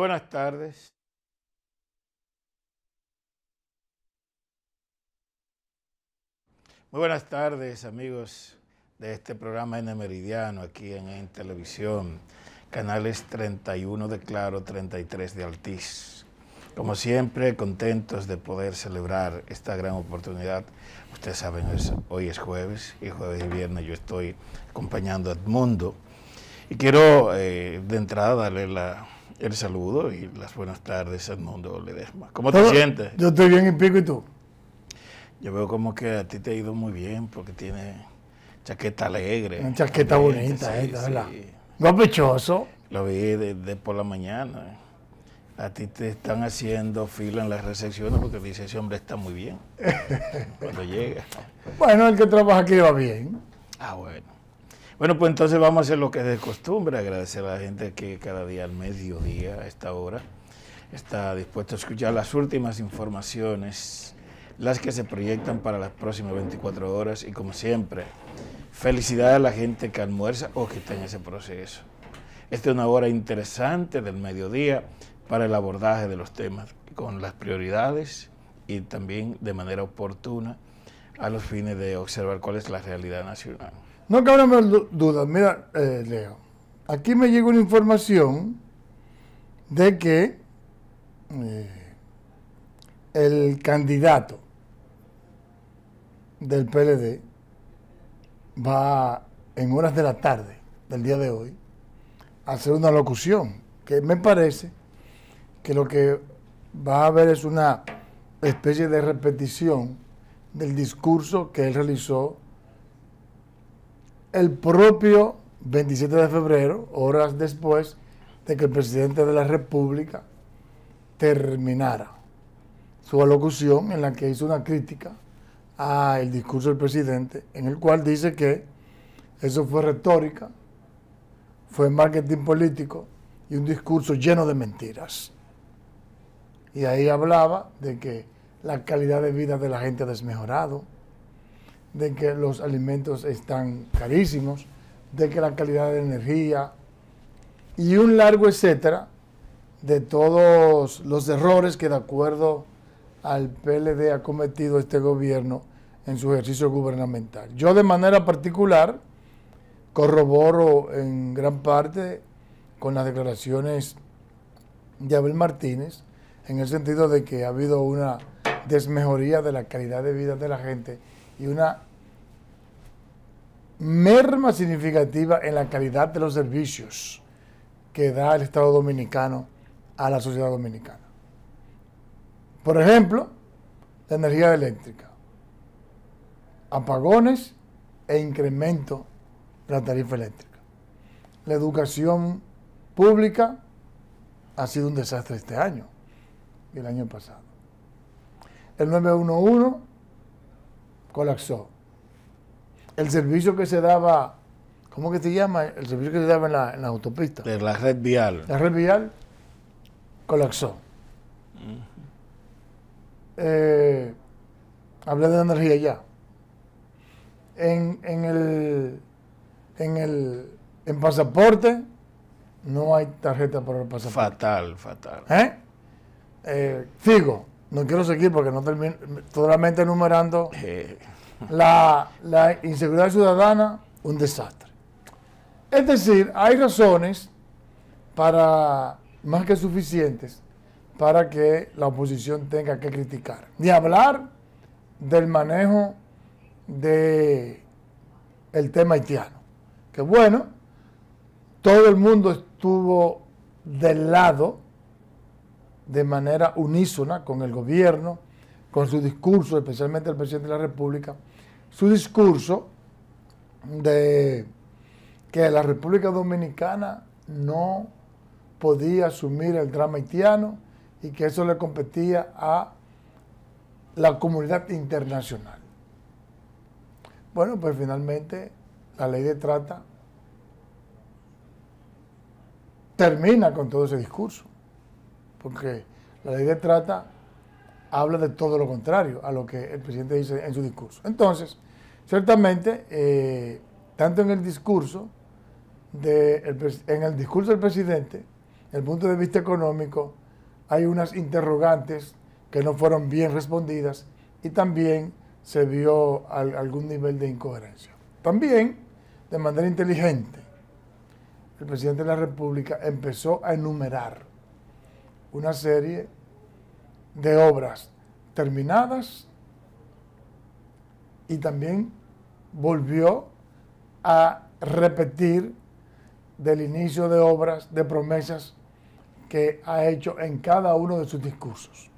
buenas tardes. Muy buenas tardes, amigos de este programa en Meridiano, aquí en, televisión, canales 31 de Claro, 33 de Altiz. Como siempre, contentos de poder celebrar esta gran oportunidad. Ustedes saben, hoy es jueves y jueves y viernes yo estoy acompañando a Edmundo. Y quiero eh, de entrada darle la el saludo y las buenas tardes, mundo, Ledesma. ¿Cómo te sientes? Yo estoy bien y pico, ¿y tú? Yo veo como que a ti te ha ido muy bien porque tienes chaqueta alegre. chaqueta bonita, ¿eh? ¿verdad? Sí. Lo vi desde por la mañana. A ti te están haciendo fila en las recepciones porque dice ese hombre está muy bien cuando llega. Bueno, el que trabaja aquí va bien. Ah, bueno. Bueno, pues entonces vamos a hacer lo que es de costumbre, agradecer a la gente que cada día al mediodía, a esta hora, está dispuesto a escuchar las últimas informaciones, las que se proyectan para las próximas 24 horas y como siempre, felicidad a la gente que almuerza o que está en ese proceso. Esta es una hora interesante del mediodía para el abordaje de los temas con las prioridades y también de manera oportuna a los fines de observar cuál es la realidad nacional. No más dudas. Mira, eh, Leo. Aquí me llega una información de que eh, el candidato del PLD va en horas de la tarde del día de hoy a hacer una locución, que me parece que lo que va a haber es una especie de repetición del discurso que él realizó el propio 27 de febrero, horas después de que el presidente de la República terminara su alocución en la que hizo una crítica al discurso del presidente, en el cual dice que eso fue retórica, fue marketing político y un discurso lleno de mentiras. Y ahí hablaba de que la calidad de vida de la gente ha desmejorado, de que los alimentos están carísimos, de que la calidad de energía y un largo etcétera de todos los errores que de acuerdo al PLD ha cometido este gobierno en su ejercicio gubernamental. Yo de manera particular corroboro en gran parte con las declaraciones de Abel Martínez, en el sentido de que ha habido una desmejoría de la calidad de vida de la gente y una merma significativa en la calidad de los servicios que da el Estado Dominicano a la sociedad dominicana. Por ejemplo, la energía eléctrica, apagones e incremento de la tarifa eléctrica. La educación pública ha sido un desastre este año y el año pasado. El 911 colapsó. El servicio que se daba, ¿cómo que se llama? El servicio que se daba en la, autopista. De la red vial. La red vial colapsó. Eh, hablé de energía ya. En, en, el, en el en pasaporte no hay tarjeta para el pasaporte. Fatal, fatal. ¿Eh? Eh, figo, no quiero seguir porque no termino totalmente enumerando eh. la, inseguridad ciudadana, un desastre. Es decir, hay razones para más que suficientes para que la oposición tenga que criticar. Ni hablar del manejo de el tema haitiano. Que bueno, todo el mundo estuvo del lado de manera unísona con el gobierno, con su discurso, especialmente el presidente de la República, su discurso de que la República Dominicana no podía asumir el drama haitiano y que eso le competía a la comunidad internacional. Bueno, pues finalmente la ley de trata termina con todo ese discurso porque la ley de trata habla de todo lo contrario a lo que el presidente dice en su discurso. Entonces, ciertamente, eh, tanto en el discurso, de en el discurso del presidente, desde el punto de vista económico, hay unas interrogantes que no fueron bien respondidas y también se vio algún nivel de incoherencia. También, de manera inteligente, el presidente de la República empezó a enumerar una serie de obras terminadas y también volvió a repetir del inicio de obras, de promesas que ha hecho en cada uno de sus discursos.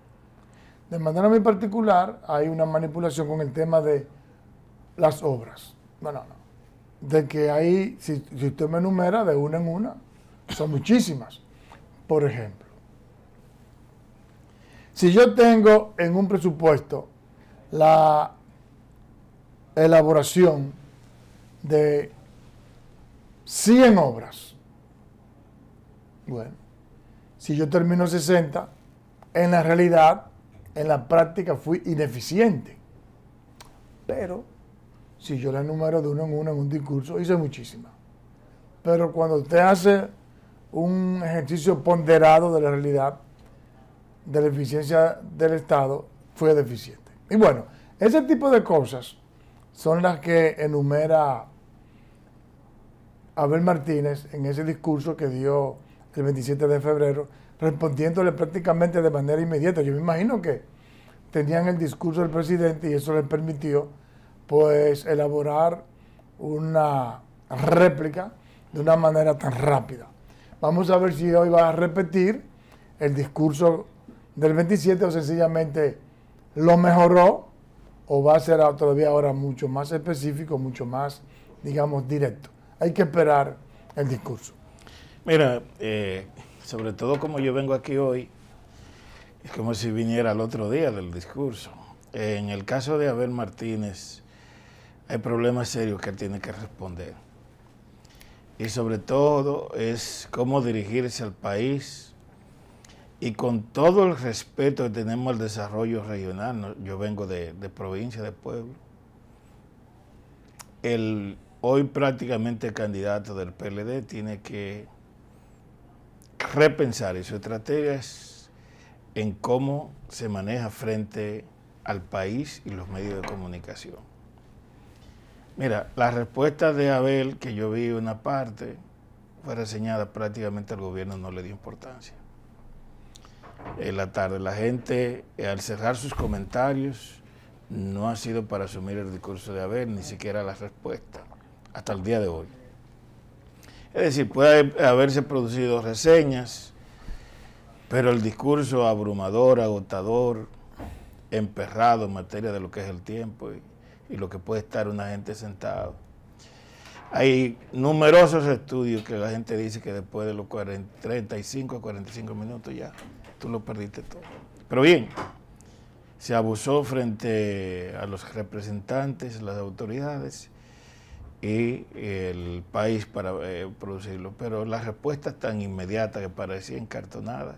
De manera muy particular, hay una manipulación con el tema de las obras. Bueno, De que ahí, si usted me enumera de una en una, son muchísimas. Por ejemplo, si yo tengo en un presupuesto la elaboración de 100 obras, bueno, si yo termino 60, en la realidad, en la práctica fui ineficiente. Pero si yo la enumero de uno en uno en un discurso, hice muchísimas. Pero cuando usted hace un ejercicio ponderado de la realidad, de la eficiencia del Estado fue deficiente. Y bueno, ese tipo de cosas son las que enumera Abel Martínez en ese discurso que dio el 27 de febrero, respondiéndole prácticamente de manera inmediata. Yo me imagino que tenían el discurso del presidente y eso les permitió pues elaborar una réplica de una manera tan rápida. Vamos a ver si hoy va a repetir el discurso del 27 o sencillamente lo mejoró o va a ser todavía ahora mucho más específico, mucho más, digamos, directo. Hay que esperar el discurso. Mira, eh, sobre todo como yo vengo aquí hoy, es como si viniera el otro día del discurso. En el caso de Abel Martínez, hay problemas serios que tiene que responder. Y sobre todo es cómo dirigirse al país, y con todo el respeto que tenemos al desarrollo regional, yo vengo de, provincia, de pueblo, el hoy prácticamente candidato del PLD tiene que repensar y su estrategia es en cómo se maneja frente al país y los medios de comunicación. Mira, la respuesta de Abel, que yo vi una parte, fue reseñada prácticamente al gobierno no le dio importancia en la tarde. La gente, eh, al cerrar sus comentarios, no ha sido para asumir el discurso de haber, ni siquiera la respuesta, hasta el día de hoy. Es decir, puede haberse producido reseñas, pero el discurso abrumador, agotador, emperrado en materia de lo que es el tiempo y, lo que puede estar una gente sentado. Hay numerosos estudios que la gente dice que después de los 35 a 45 minutos ya tú lo perdiste todo. Pero bien, se abusó frente a los representantes, las autoridades y el país para eh, producirlo. Pero la respuesta tan inmediata que parecía encartonada,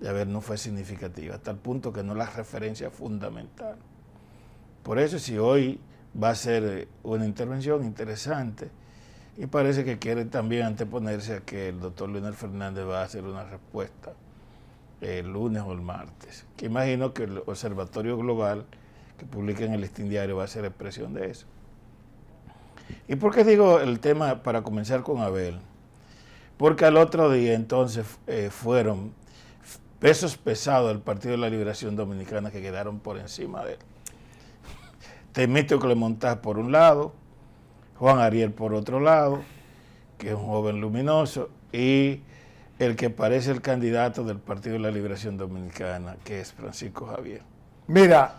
de ver no fue significativa, hasta el punto que no la referencia fundamental. Por eso si hoy va a ser una intervención interesante, y parece que quiere también anteponerse a que el doctor Leonel Fernández va a hacer una respuesta el lunes o el martes. Que imagino que el Observatorio Global que publica en el Listín Diario va a ser expresión de eso. ¿Y por qué digo el tema para comenzar con Abel? Porque al otro día entonces eh, fueron pesos pesados del Partido de la Liberación Dominicana que quedaron por encima de él. Temito Clemontaz por un lado, Juan Ariel por otro lado, que es un joven luminoso, y el que parece el candidato del Partido de la Liberación Dominicana, que es Francisco Javier. Mira,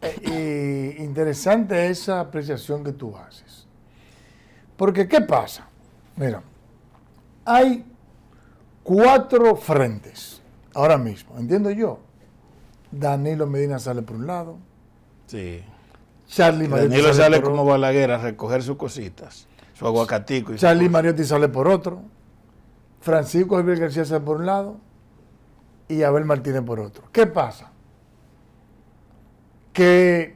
eh, interesante esa apreciación que tú haces. Porque, ¿qué pasa? Mira, hay cuatro frentes ahora mismo, entiendo yo. Danilo Medina sale por un lado. Sí. Danilo sale, como Balaguer a recoger sus cositas, su aguacatico. Y Charlie Mariotti sale por otro. Francisco Javier García por un lado y Abel Martínez por otro. ¿Qué pasa? Que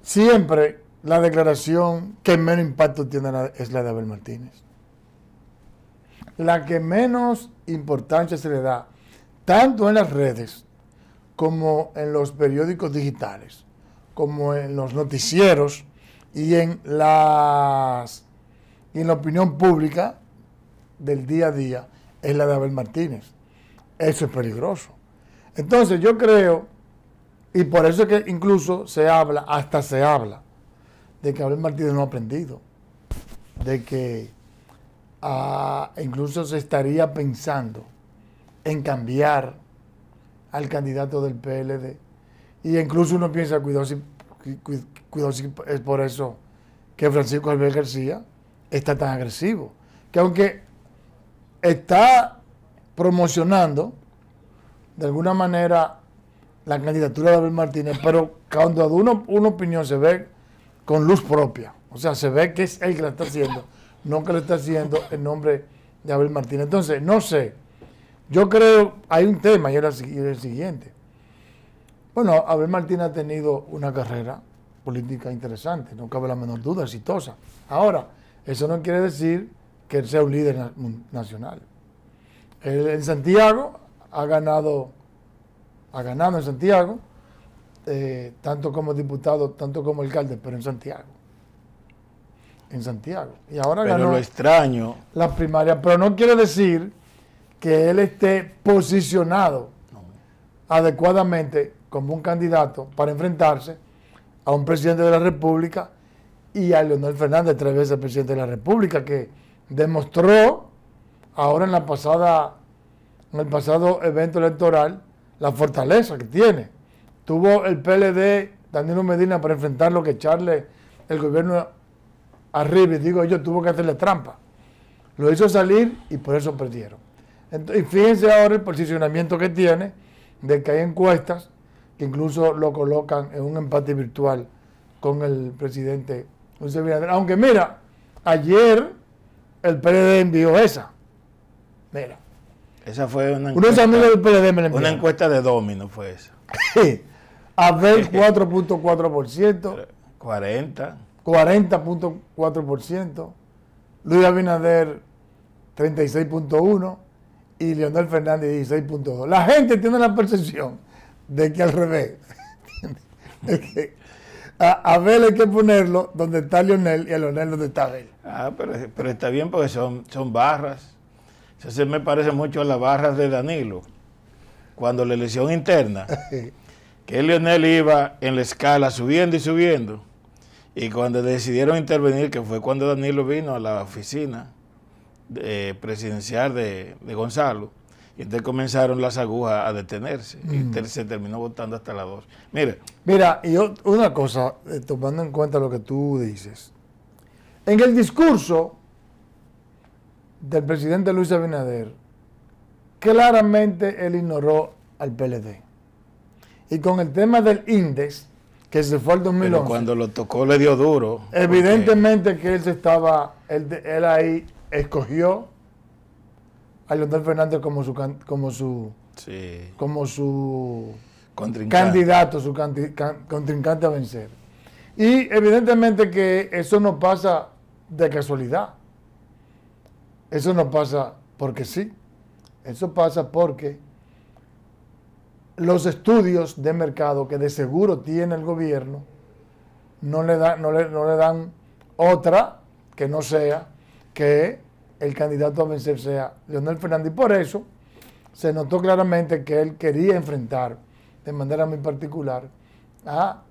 siempre la declaración que menos impacto tiene es la de Abel Martínez. La que menos importancia se le da, tanto en las redes como en los periódicos digitales, como en los noticieros y en las y en la opinión pública, del día a día es la de Abel Martínez. Eso es peligroso. Entonces yo creo, y por eso es que incluso se habla, hasta se habla, de que Abel Martínez no ha aprendido, de que ah, incluso se estaría pensando en cambiar al candidato del PLD. Y incluso uno piensa, cuidado es por eso que Francisco Javier García está tan agresivo. Que aunque está promocionando de alguna manera la candidatura de Abel Martínez, pero cuando una, opinión se ve con luz propia. O sea, se ve que es él que la está haciendo, no que lo está haciendo en nombre de Abel Martínez. Entonces, no sé. Yo creo, hay un tema y era el siguiente. Bueno, Abel Martínez ha tenido una carrera política interesante, no cabe la menor duda, exitosa. Ahora, eso no quiere decir que él sea un líder nacional. en Santiago ha ganado, ha ganado en Santiago, eh, tanto como diputado, tanto como alcalde, pero en Santiago. En Santiago. Y ahora pero lo extraño. La primaria, pero no quiere decir que él esté posicionado adecuadamente como un candidato para enfrentarse a un presidente de la República y a Leonel Fernández, tres veces presidente de la República, que demostró ahora en la pasada en el pasado evento electoral la fortaleza que tiene. Tuvo el PLD Danilo Medina para enfrentar lo que echarle el gobierno arriba y digo yo tuvo que hacerle trampa. Lo hizo salir y por eso perdieron. y fíjense ahora el posicionamiento que tiene de que hay encuestas que incluso lo colocan en un empate virtual con el presidente José Aunque mira, ayer el PLD envió esa. Mira. Esa fue una encuesta. Una encuesta de domino fue esa. Abel 4.4%. 40. 40.4%. Luis Abinader 36.1% y Leonel Fernández 16.2%. La gente tiene la percepción de que al revés. a Abel hay que ponerlo donde está Lionel y a Lionel donde está Abel. Ah, pero, está bien porque son, son barras. se me parece mucho a las barras de Danilo. Cuando la elección interna, que Lionel iba en la escala subiendo y subiendo. Y cuando decidieron intervenir, que fue cuando Danilo vino a la oficina eh, presidencial de Gonzalo, y entonces comenzaron las agujas a detenerse. Y Y mm. se terminó votando hasta las 2. Mire. Mira, y yo, una cosa, eh, tomando en cuenta lo que tú dices. En el discurso del presidente Luis Abinader, claramente él ignoró al PLD. Y con el tema del índice que se fue al 2011. cuando lo tocó le dio duro. Evidentemente que él estaba, él ahí escogió a Leonel Fernández como su como su sí. como su candidato, su contrincante a vencer. Y evidentemente que eso no pasa de casualidad. Eso no pasa porque sí. Eso pasa porque los estudios de mercado que de seguro tiene el gobierno no le, da, no no le dan otra que no sea que el candidato a vencer sea Leonel Fernández. Y por eso se notó claramente que él quería enfrentar de manera muy particular a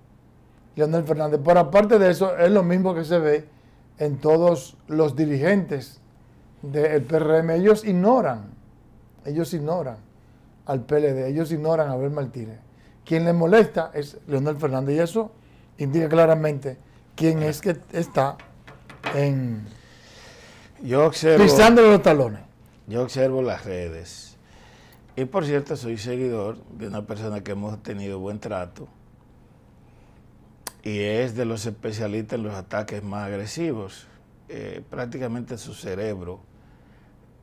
Leonel Fernández. Pero aparte de eso, es lo mismo que se ve en todos los dirigentes del PRM. Ellos ignoran, ellos ignoran al PLD, ellos ignoran a Abel Martínez. Quien le molesta es Leonel Fernández y eso indica claramente quién es que está en yo observo, los talones. Yo observo las redes. Y por cierto, soy seguidor de una persona que hemos tenido buen trato y es de los especialistas en los ataques más agresivos. Eh, prácticamente su cerebro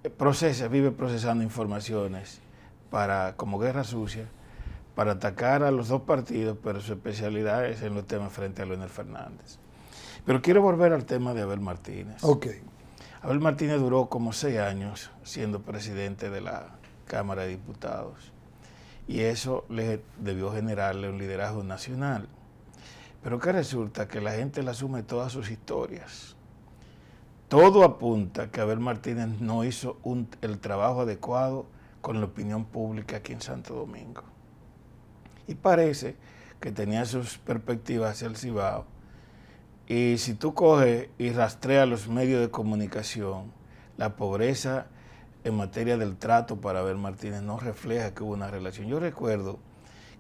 eh, procesa, vive procesando informaciones para, como guerra sucia, para atacar a los dos partidos, pero su especialidad es en los temas frente a Leonel Fernández. Pero quiero volver al tema de Abel Martínez. Ok. Abel Martínez duró como seis años siendo presidente de la Cámara de Diputados y eso le debió generarle un liderazgo nacional. Pero que resulta que la gente le asume todas sus historias. Todo apunta que Abel Martínez no hizo el trabajo adecuado con la opinión pública aquí en Santo Domingo. Y parece que tenía sus perspectivas hacia el Cibao y si tú coges y rastreas los medios de comunicación, la pobreza en materia del trato para Abel Martínez no refleja que hubo una relación. Yo recuerdo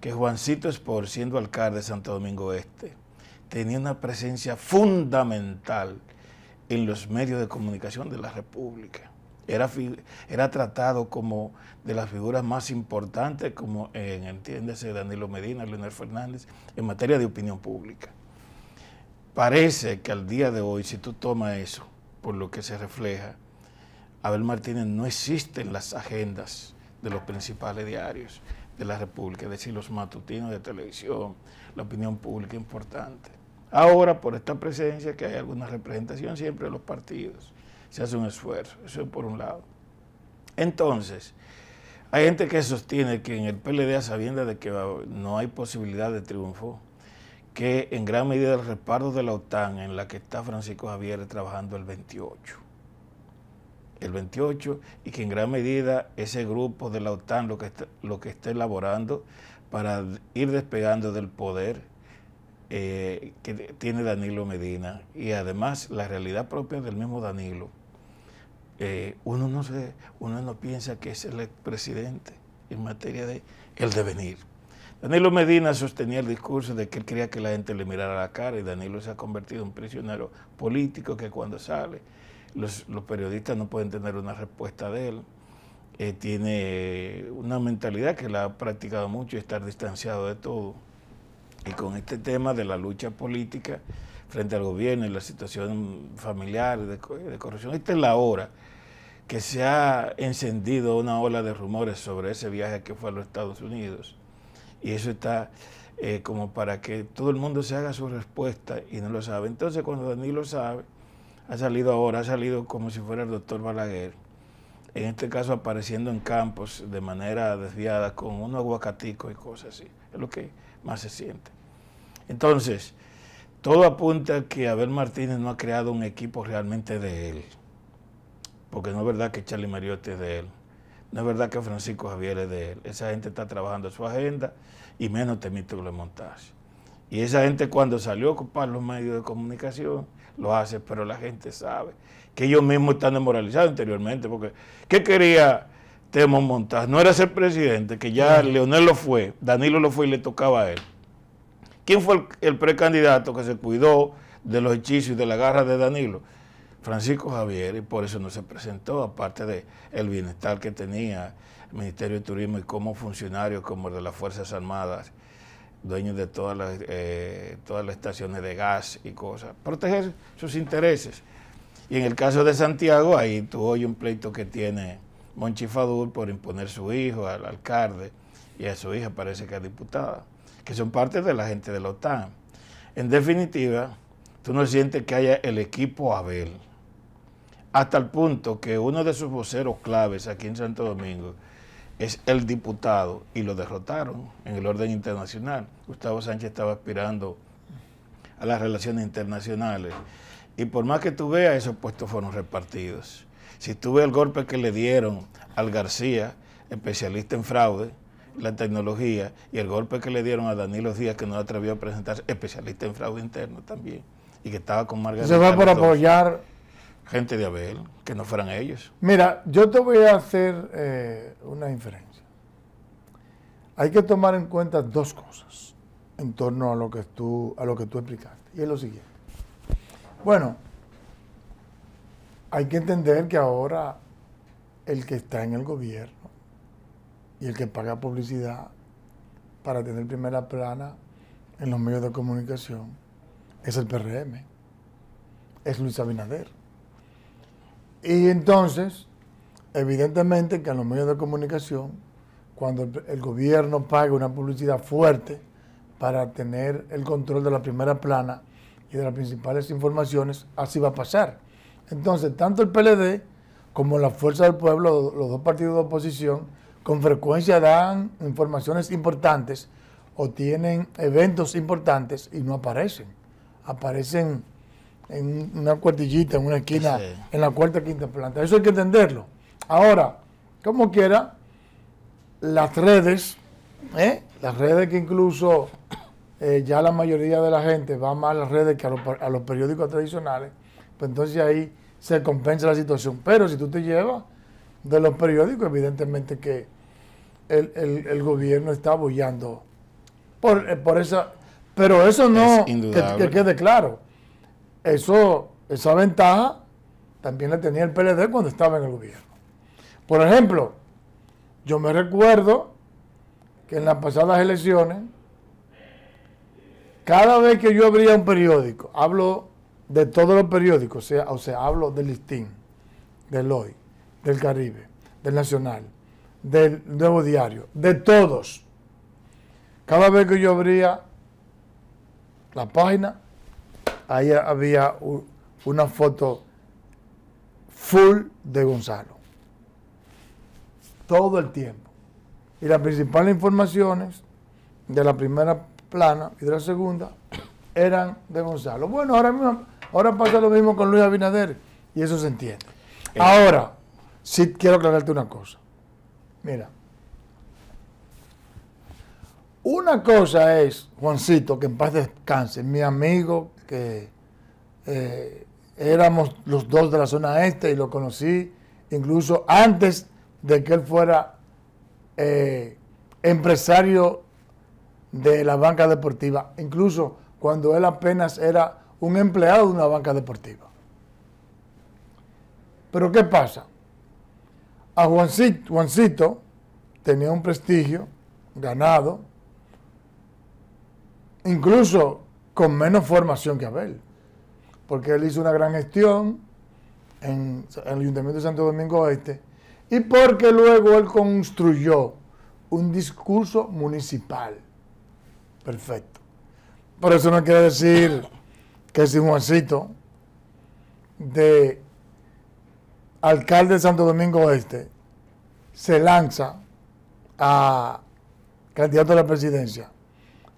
que Juancito Espor, siendo alcalde de Santo Domingo Este, tenía una presencia fundamental en los medios de comunicación de la República. Era, era tratado como de las figuras más importantes, como en, entiéndese Danilo Medina, Leonel Fernández, en materia de opinión pública. Parece que al día de hoy, si tú tomas eso, por lo que se refleja, Abel Martínez no existen las agendas de los principales diarios de la República, es decir, los matutinos de televisión, la opinión pública importante. Ahora, por esta presencia, que hay alguna representación siempre de los partidos, se hace un esfuerzo, eso es por un lado. Entonces, hay gente que sostiene que en el PLD, a sabiendas de que no hay posibilidad de triunfo, que en gran medida el respaldo de la OTAN en la que está Francisco Javier trabajando el 28. El 28 y que en gran medida ese grupo de la OTAN lo que está, lo que está elaborando para ir despegando del poder eh, que tiene Danilo Medina y además la realidad propia del mismo Danilo. Eh, uno, no se, uno no piensa que es el presidente en materia de el devenir. Danilo Medina sostenía el discurso de que él quería que la gente le mirara la cara y Danilo se ha convertido en un prisionero político que cuando sale los, periodistas no pueden tener una respuesta de él. Eh, tiene una mentalidad que la ha practicado mucho, y estar distanciado de todo. Y con este tema de la lucha política frente al gobierno y la situación familiar de, de corrupción, esta es la hora que se ha encendido una ola de rumores sobre ese viaje que fue a los Estados Unidos y eso está eh, como para que todo el mundo se haga su respuesta y no lo sabe. Entonces cuando Danilo sabe, ha salido ahora, ha salido como si fuera el doctor Balaguer, en este caso apareciendo en campos de manera desviada con unos aguacaticos y cosas así. Es lo que más se siente. Entonces, todo apunta a que Abel Martínez no ha creado un equipo realmente de él, porque no es verdad que Charlie Mariotti es de él. No es verdad que Francisco Javier es de él. Esa gente está trabajando su agenda y menos le Montaje. Y esa gente cuando salió a ocupar los medios de comunicación, lo hace, pero la gente sabe que ellos mismos están demoralizados anteriormente porque ¿qué quería Temo Montaje? No era ser presidente, que ya Leonel lo fue, Danilo lo fue y le tocaba a él. ¿Quién fue el, el precandidato que se cuidó de los hechizos y de la garra de Danilo? Francisco Javier y por eso no se presentó, aparte de el bienestar que tenía el Ministerio de Turismo y como funcionario, como el de las Fuerzas Armadas, dueño de todas las, eh, todas las estaciones de gas y cosas, proteger sus intereses. Y en el caso de Santiago, ahí tú oyes un pleito que tiene Monchifadur por imponer su hijo al alcalde y a su hija parece que es diputada, que son parte de la gente de la OTAN. En definitiva, tú no sientes que haya el equipo Abel hasta el punto que uno de sus voceros claves aquí en Santo Domingo es el diputado y lo derrotaron en el orden internacional. Gustavo Sánchez estaba aspirando a las relaciones internacionales y por más que tú veas, esos puestos fueron repartidos. Si tú ves el golpe que le dieron al García, especialista en fraude, la tecnología, y el golpe que le dieron a Danilo Díaz, que no atrevió a presentarse, especialista en fraude interno también, y que estaba con Margarita. Se va por apoyar gente de Abel, que no fueran ellos. Mira, yo te voy a hacer eh, una inferencia. Hay que tomar en cuenta dos cosas en torno a lo que tú, a lo que tú explicaste. Y es lo siguiente. Bueno, hay que entender que ahora el que está en el gobierno y el que paga publicidad para tener primera plana en los medios de comunicación es el PRM, es Luis Abinader. Y entonces, evidentemente que en los medios de comunicación, cuando el gobierno paga una publicidad fuerte para tener el control de la primera plana y de las principales informaciones, así va a pasar. Entonces, tanto el PLD como la Fuerza del Pueblo, los dos partidos de oposición, con frecuencia dan informaciones importantes o tienen eventos importantes y no aparecen. Aparecen en una cuartillita, en una esquina, en la cuarta quinta planta. Eso hay que entenderlo. Ahora, como quiera, las redes, ¿eh? las redes que incluso eh, ya la mayoría de la gente va más a las redes que a los, periódicos tradicionales, pues entonces ahí se compensa la situación. Pero si tú te llevas de los periódicos, evidentemente que el, gobierno está bullando por, eh, por Pero eso no, que quede claro eso, esa ventaja también la tenía el PLD cuando estaba en el gobierno. Por ejemplo, yo me recuerdo que en las pasadas elecciones, cada vez que yo abría un periódico, hablo de todos los periódicos, o sea, hablo del Listín, del Hoy, del Caribe, del Nacional, del Nuevo Diario, de todos. Cada vez que yo abría la página, ahí había una foto full de Gonzalo. Todo el tiempo. Y las principales informaciones de la primera plana y de la segunda eran de Gonzalo. Bueno, ahora, mismo, ahora pasa lo mismo con Luis Abinader y eso se entiende. Eh. Ahora, sí quiero aclararte una cosa. Mira, una cosa es, Juancito, que en paz descanse, mi amigo, eh, éramos los dos de la zona este y lo conocí incluso antes de que él fuera eh, empresario de la banca deportiva, incluso cuando él apenas era un empleado de una banca deportiva. Pero ¿qué pasa? A Juancito tenía un prestigio ganado, incluso con menos formación que Abel, porque él hizo una gran gestión en, el Ayuntamiento de Santo Domingo Oeste y porque luego él construyó un discurso municipal. Perfecto. Por eso no quiere decir que si Juancito de alcalde de Santo Domingo Oeste se lanza a candidato a la presidencia,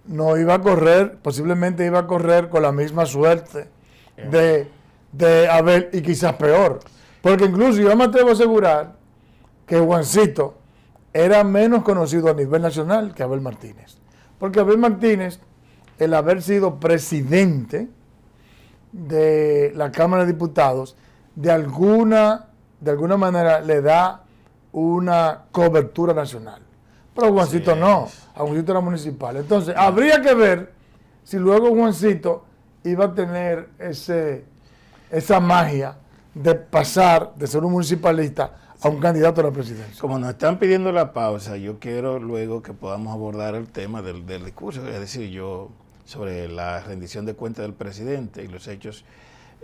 no iba a correr, posiblemente iba a correr con la misma suerte de, Abel y quizás peor. Porque incluso yo me atrevo a asegurar que Juancito era menos conocido a nivel nacional que Abel Martínez. Porque Abel Martínez, el haber sido presidente de la Cámara de Diputados, de alguna, de alguna manera le da una cobertura nacional. Pero Juancito no, a Juancito era municipal. Entonces, habría que ver si luego Juancito iba a tener ese, esa magia de pasar de ser un municipalista a un candidato a la presidencia. Como nos están pidiendo la pausa, yo quiero luego que podamos abordar el tema del, del discurso, es decir, yo sobre la rendición de cuentas del presidente y los hechos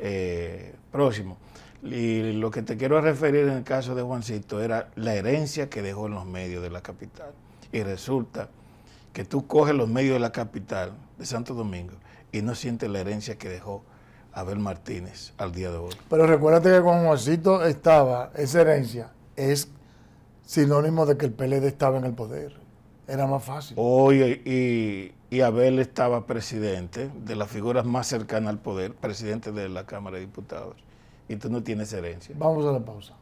eh, próximo. Y lo que te quiero referir en el caso de Juancito era la herencia que dejó en los medios de la capital. Y resulta que tú coges los medios de la capital, de Santo Domingo, y no sientes la herencia que dejó Abel Martínez al día de hoy. Pero recuérdate que con Juancito estaba, esa herencia es sinónimo de que el PLD estaba en el poder. Era más fácil. Oye, y y Abel estaba presidente, de las figuras más cercanas al poder, presidente de la Cámara de Diputados, y tú no tienes herencia. Vamos a la pausa.